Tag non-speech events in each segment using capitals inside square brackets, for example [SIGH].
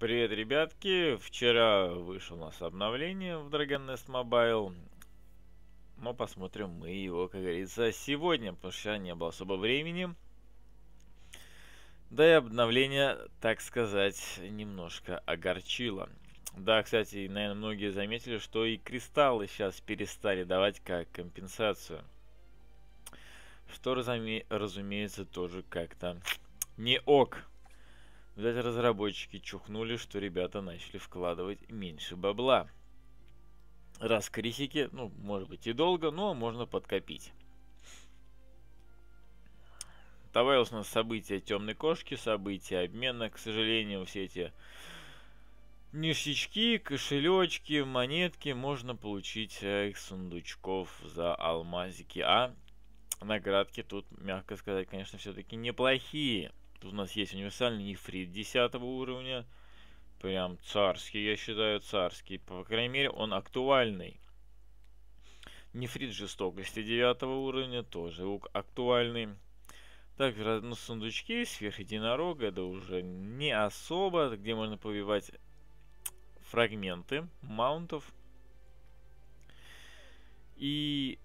Привет, ребятки! Вчера вышло у нас обновление в Dragon Nest Mobile. Но посмотрим мы его, как говорится, сегодня, потому что не было особо времени. Да и обновление, так сказать, немножко огорчило. Да, кстати, наверное, многие заметили, что и кристаллы сейчас перестали давать как компенсацию. Что, разуме разумеется, тоже как-то не ок. Видать, разработчики чухнули, что ребята начали вкладывать меньше бабла. Раз критики, ну, может быть и долго, но можно подкопить. Добавилось у нас событие темной кошки, событие обмена. К сожалению, все эти ништячки, кошелечки, монетки можно получить э, из сундучков за алмазики. А наградки тут, мягко сказать, конечно, все-таки неплохие у нас есть универсальный нефрит 10 уровня. Прям царский, я считаю, царский. По крайней мере, он актуальный. Нефрит жестокости 9 уровня тоже актуальный. Так, ну, сундучки, сверх единорога, это уже не особо, где можно повивать фрагменты маунтов и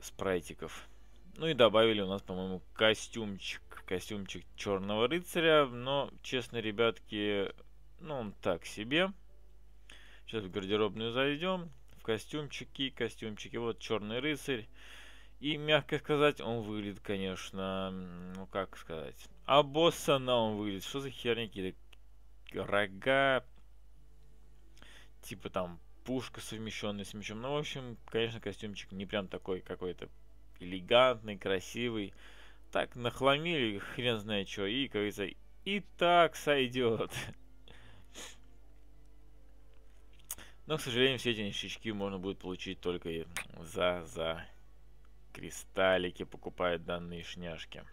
спрайтиков. Ну и добавили у нас, по-моему, костюмчик костюмчик черного рыцаря, но, честно, ребятки, ну, он так себе. Сейчас в гардеробную зайдем, в костюмчики, костюмчики, вот черный рыцарь. И, мягко сказать, он выглядит, конечно, ну, как сказать, обоссанно он выглядит. Что за херня, какие-то рога, типа там пушка совмещенная с мечом. Ну, в общем, конечно, костюмчик не прям такой какой-то элегантный, красивый. Так нахламили, хрен знает что, и, как говорится, и так сойдет. Но, к сожалению, все эти ништячки можно будет получить только за, за кристаллики, покупая данные шняшки.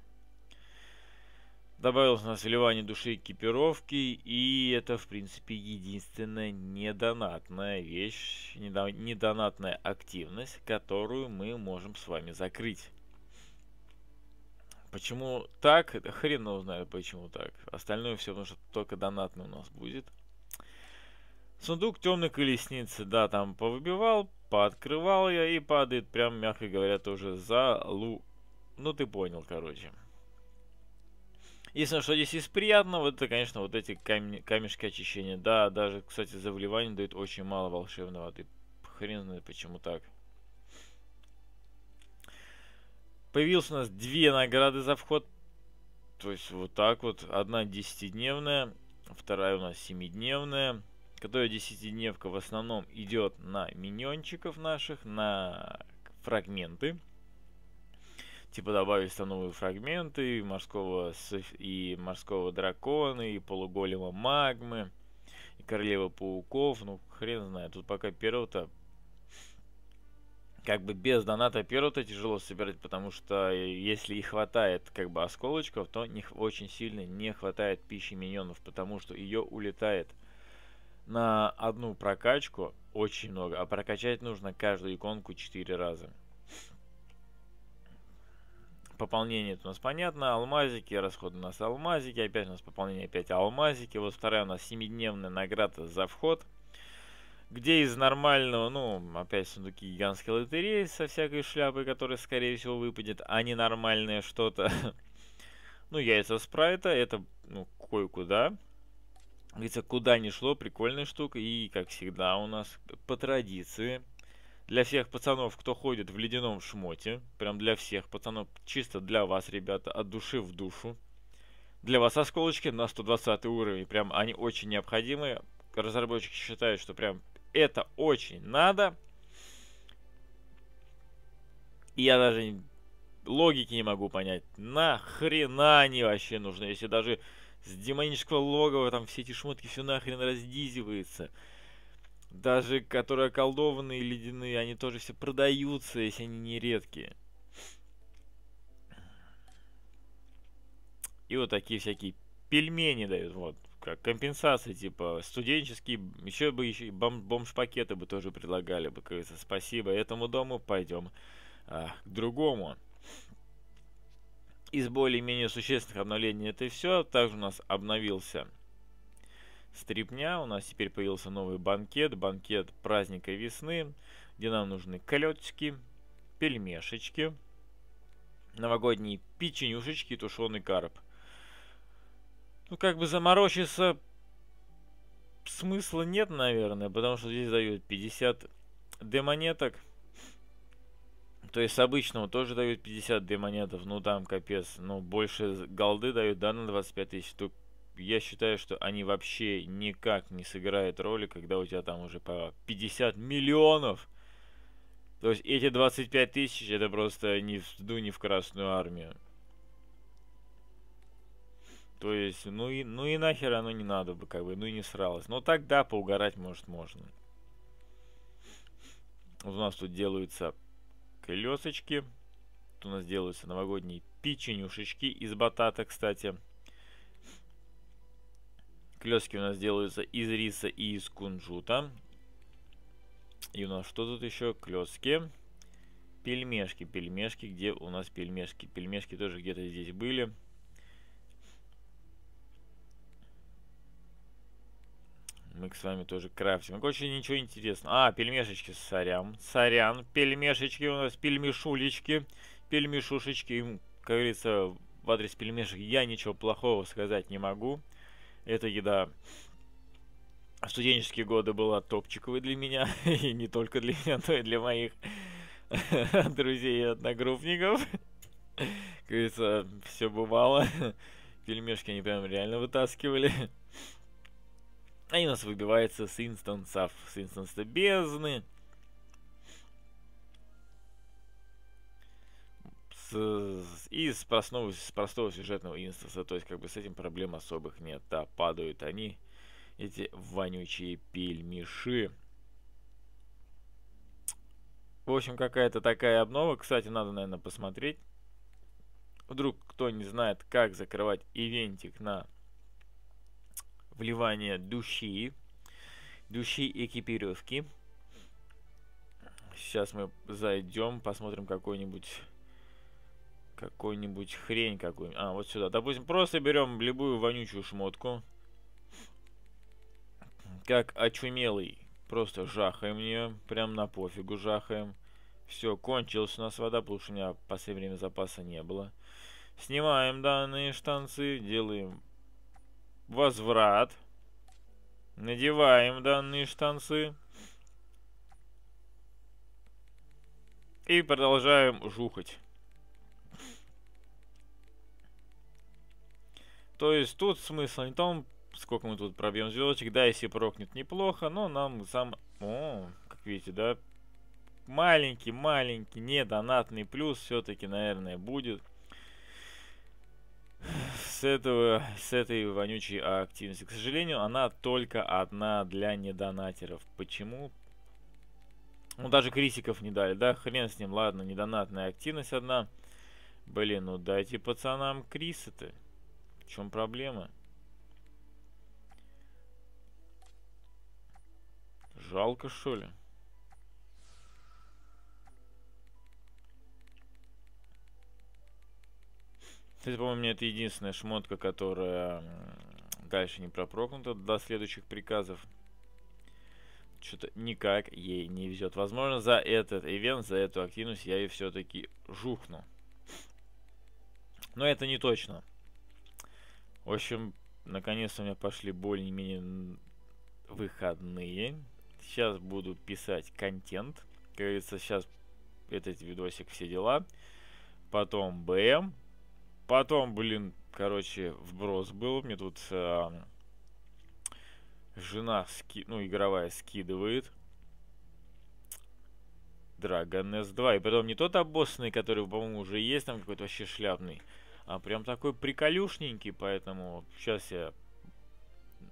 Добавилось у нас вливание души экипировки, и это, в принципе, единственная недонатная вещь, недонатная активность, которую мы можем с вами закрыть. Почему так? Хрен его знает, почему так. Остальное все, потому что только донатный у нас будет. Сундук темной колесницы, да, там повыбивал, пооткрывал я и падает, прям, мягко говоря, тоже за лу... Ну, ты понял, короче. Единственное, что здесь из приятного, это, конечно, вот эти кам... камешки очищения. Да, даже, кстати, за вливание дают очень мало волшебного. А ты хрен знает, почему так. Появилось у нас две награды за вход. То есть вот так вот. Одна десятидневная, вторая у нас семидневная, Которая десятидневка в основном идет на миньончиков наших, на фрагменты. Типа добавились там новые фрагменты и морского, и морского дракона, и полуголема магмы, и королева пауков. Ну, хрен знает. Тут пока первого-то как бы без доната первого тяжело собирать, потому что э, если и хватает как бы осколочков, то не, очень сильно не хватает пищи миньонов, потому что ее улетает на одну прокачку очень много, а прокачать нужно каждую иконку 4 раза. Пополнение у нас понятно, алмазики, расходы у нас алмазики, опять у нас пополнение, опять алмазики. Вот вторая у нас 7-дневная награда за вход – где из нормального, ну, опять сундуки гигантской лотереи со всякой шляпой, которая, скорее всего, выпадет, а не нормальное что-то. [LAUGHS] ну, яйца спрайта, это, ну, кое-куда. Говорится, куда ни шло, прикольная штука. И, как всегда, у нас по традиции, для всех пацанов, кто ходит в ледяном шмоте, прям для всех пацанов, чисто для вас, ребята, от души в душу. Для вас осколочки на 120 уровень, прям они очень необходимы. Разработчики считают, что прям это очень надо. И я даже логики не могу понять. Нахрена они вообще нужны, если даже с демонического логова там все эти шмотки все нахрен раздизивается. Даже которые околдованные ледяные, они тоже все продаются, если они не редкие. И вот такие всякие пельмени дают, вот как компенсации, типа студенческие, еще бы еще бом, бомж-пакеты бы тоже предлагали бы, кажется, спасибо этому дому, пойдем а, к другому. Из более-менее существенных обновлений это все. Также у нас обновился стрипня, у нас теперь появился новый банкет, банкет праздника весны, где нам нужны колечки, пельмешечки, новогодние печенюшечки тушеный карп – ну, как бы заморочиться смысла нет, наверное, потому что здесь дают 50 демонеток. То есть с обычного тоже дают 50 демонетов, ну там капец, ну больше голды дают, да, на 25 тысяч штук. Я считаю, что они вообще никак не сыграют роли, когда у тебя там уже по 50 миллионов. То есть эти 25 тысяч это просто не в ни ну, в Красную Армию есть, ну и, ну и нахер оно не надо бы, как бы, ну и не сралось. Но тогда поугарать, может, можно. Вот у нас тут делаются колесочки. Тут у нас делаются новогодние печенюшечки из батата, кстати. Клёски у нас делаются из риса и из кунжута. И у нас что тут еще? Клёски. Пельмешки, пельмешки. Где у нас пельмешки? Пельмешки тоже где-то здесь были. Мы с вами тоже крафтим. Короче, ничего интересного. А, пельмешечки, сорян. Сорян, пельмешечки у нас, пельмешулечки, пельмешушечки. Им, как говорится, в адрес пельмешек я ничего плохого сказать не могу. Эта еда студенческие годы была топчиковой для меня. [LAUGHS] И не только для меня, но и для моих [LAUGHS] друзей и одногруппников. Как говорится, все бывало. [LAUGHS] Пельмешки они прям реально вытаскивали. Они у нас выбиваются с инстансов, с инстанса бездны. С, и с простого, с простого сюжетного инстанса, то есть как бы с этим проблем особых нет. Да, падают они, эти вонючие пельмеши. В общем, какая-то такая обнова. Кстати, надо, наверное, посмотреть. Вдруг кто не знает, как закрывать ивентик на вливание души, души экипировки. Сейчас мы зайдем, посмотрим какой-нибудь какой-нибудь хрень какую А, вот сюда. Допустим, просто берем любую вонючую шмотку. Как очумелый. Просто жахаем ее. Прям на пофигу жахаем. Все, кончилась у нас вода, потому что у меня в последнее время запаса не было. Снимаем данные штанцы, делаем возврат. Надеваем данные штанцы. И продолжаем жухать. То есть тут смысл не в том, сколько мы тут пробьем звездочек. Да, если прокнет неплохо, но нам сам... О, как видите, да? Маленький-маленький недонатный плюс все-таки, наверное, будет с, этого, с этой вонючей активности. К сожалению, она только одна для недонатеров. Почему? Ну, даже критиков не дали, да? Хрен с ним, ладно, недонатная активность одна. Блин, ну дайте пацанам крисы-то. В чем проблема? Жалко, что ли? Кстати, по-моему, это единственная шмотка, которая дальше не пропрокнута до следующих приказов. Что-то никак ей не везет. Возможно, за этот ивент, за эту активность я ее все-таки жухну. Но это не точно. В общем, наконец-то у меня пошли более-менее выходные. Сейчас буду писать контент. Как говорится, сейчас этот видосик все дела. Потом БМ, Потом, блин, короче, вброс был. Мне тут э, жена, ски, ну, игровая скидывает. Dragon S2. И потом не тот обоссанный, который, по-моему, уже есть, там какой-то вообще шляпный, а прям такой приколюшненький, поэтому сейчас я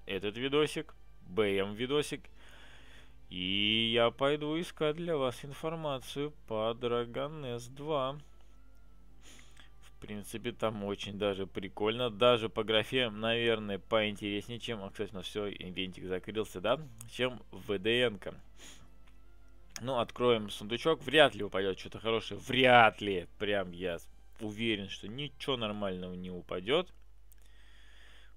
этот видосик, БМ видосик, и я пойду искать для вас информацию по Dragon S2. В принципе, там очень даже прикольно. Даже по графе, наверное, поинтереснее, чем... А, кстати, у все, инвентик закрылся, да? Чем вдн -ка. Ну, откроем сундучок. Вряд ли упадет что-то хорошее. Вряд ли. Прям я уверен, что ничего нормального не упадет.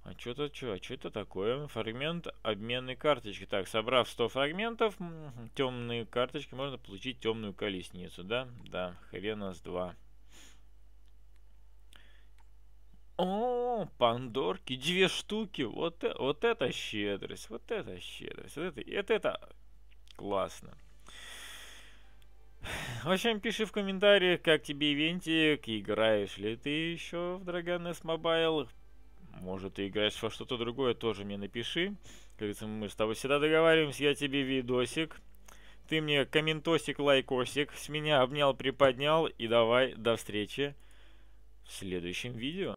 А что-то, что, а что это такое? Фрагмент обменной карточки. Так, собрав 100 фрагментов, темные карточки, можно получить темную колесницу, да? Да, хрена с два. О, пандорки, две штуки. Вот, э, вот это щедрость, вот это щедрость. Вот это, это, это классно. В общем, пиши в комментариях, как тебе ивентик, играешь ли ты еще в Dragon S Mobile. Может, ты играешь во что-то другое, тоже мне напиши. Как говорится, мы с тобой всегда договариваемся, я тебе видосик. Ты мне комментосик, лайкосик, с меня обнял, приподнял. И давай, до встречи в следующем видео.